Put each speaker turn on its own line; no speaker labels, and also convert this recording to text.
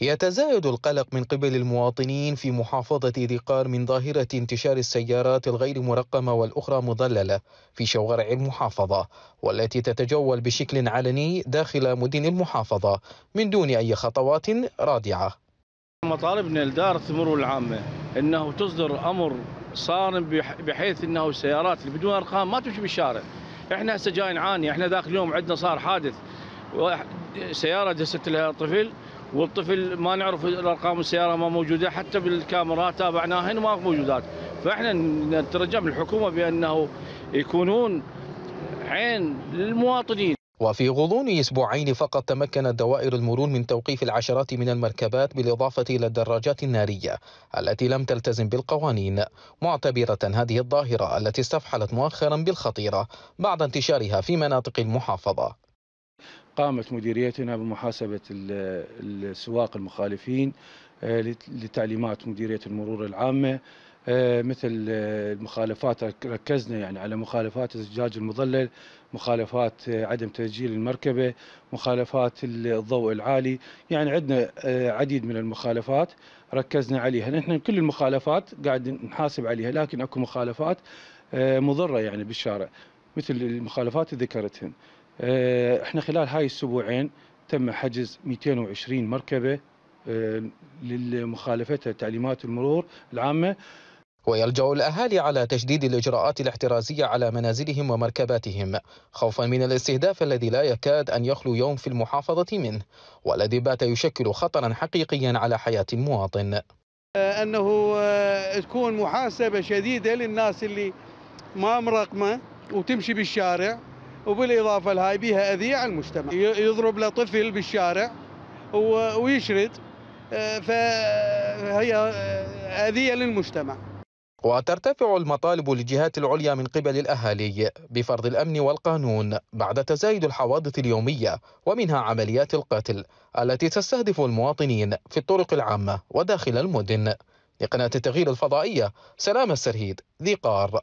يتزايد القلق من قبل المواطنين في محافظة ذي قار من ظاهرة انتشار السيارات الغير مرقمة والأخرى مضللة في شوارع المحافظة والتي تتجول بشكل علني داخل مدن المحافظة من دون أي خطوات رادعة
مطالب من المرور العامة أنه تصدر أمر صارم بحيث أنه السيارات اللي بدون أرقام ما تمشي بالشارع احنا هسه جاي نعاني احنا ذاك اليوم عندنا صار حادث سياره دست لها طفل والطفل ما نعرف الارقام السياره ما موجوده حتى بالكاميرات تابعناهن ما موجودات فاحنا نترجم الحكومه بانه يكونون
عين للمواطنين وفي غضون اسبوعين فقط تمكنت دوائر المرور من توقيف العشرات من المركبات بالاضافه الى الدراجات الناريه التي لم تلتزم بالقوانين معتبره هذه الظاهره التي استفحلت مؤخرا بالخطيره بعد انتشارها في مناطق المحافظه
قامت مديريتنا بمحاسبة السواق المخالفين آه، لتعليمات مديرية المرور العامة آه، مثل آه، المخالفات ركزنا يعني على مخالفات الزجاج المظلل مخالفات عدم تسجيل المركبة مخالفات الضوء العالي يعني عندنا عديد من المخالفات ركزنا عليها نحن كل المخالفات قاعد نحاسب عليها لكن اكو مخالفات مضرة يعني بالشارع مثل المخالفات ذكرتهن آه، احنا خلال هاي الاسبوعين تم حجز 220
مركبه آه، لمخالفتها تعليمات المرور العامه ويلجأ الأهالي على تشديد الإجراءات الاحترازية على منازلهم ومركباتهم خوفا من الاستهداف الذي لا يكاد أن يخلو يوم في المحافظة منه والذي بات يشكل خطرا حقيقيا على حياة المواطن
آه، أنه تكون محاسبة شديدة للناس اللي ما مرقمة وتمشي بالشارع وبالاضافه لهاي بيها اذيه على المجتمع يضرب له طفل بالشارع ويشرد آه، فهي آه، اذيه للمجتمع
وترتفع المطالب للجهات العليا من قبل الأهالي بفرض الأمن والقانون بعد تزايد الحوادث اليومية ومنها عمليات القتل التي تستهدف المواطنين في الطرق العامة وداخل المدن لقناة التغيير الفضائية سلام السرهيد ذي قار